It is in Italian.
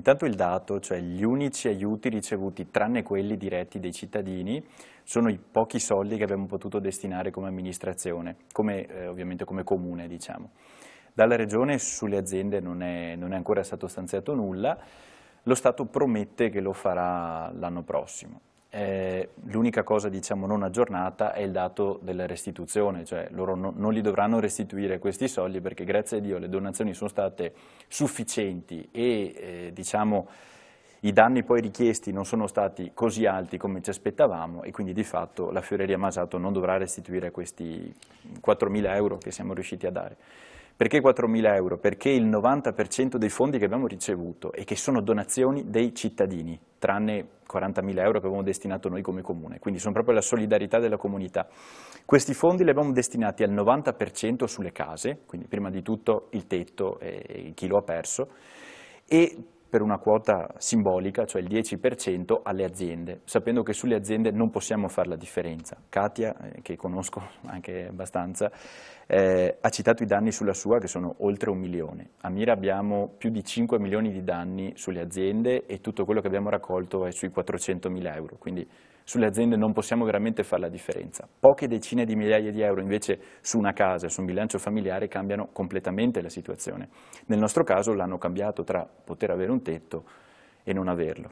Intanto il dato, cioè gli unici aiuti ricevuti, tranne quelli diretti dei cittadini, sono i pochi soldi che abbiamo potuto destinare come amministrazione, come, eh, ovviamente come comune diciamo. Dalla regione sulle aziende non è, non è ancora stato stanziato nulla, lo Stato promette che lo farà l'anno prossimo. Eh, l'unica cosa diciamo, non aggiornata è il dato della restituzione, cioè loro no, non li dovranno restituire questi soldi perché grazie a Dio le donazioni sono state sufficienti e eh, diciamo, i danni poi richiesti non sono stati così alti come ci aspettavamo e quindi di fatto la Fioreria Masato non dovrà restituire questi 4.000 euro che siamo riusciti a dare. Perché 4.000 euro? Perché il 90% dei fondi che abbiamo ricevuto e che sono donazioni dei cittadini, tranne 40.000 euro che avevamo destinato noi come comune, quindi sono proprio la solidarietà della comunità. Questi fondi li abbiamo destinati al 90% sulle case, quindi prima di tutto il tetto e chi lo ha perso, e per una quota simbolica, cioè il 10% alle aziende, sapendo che sulle aziende non possiamo fare la differenza. Katia, eh, che conosco anche abbastanza, eh, ha citato i danni sulla sua che sono oltre un milione. A Mira abbiamo più di 5 milioni di danni sulle aziende e tutto quello che abbiamo raccolto è sui 400 mila euro, quindi sulle aziende non possiamo veramente fare la differenza. Poche decine di migliaia di euro invece su una casa, su un bilancio familiare cambiano completamente la situazione. Nel nostro caso l'hanno cambiato tra poter avere un tetto e non averlo.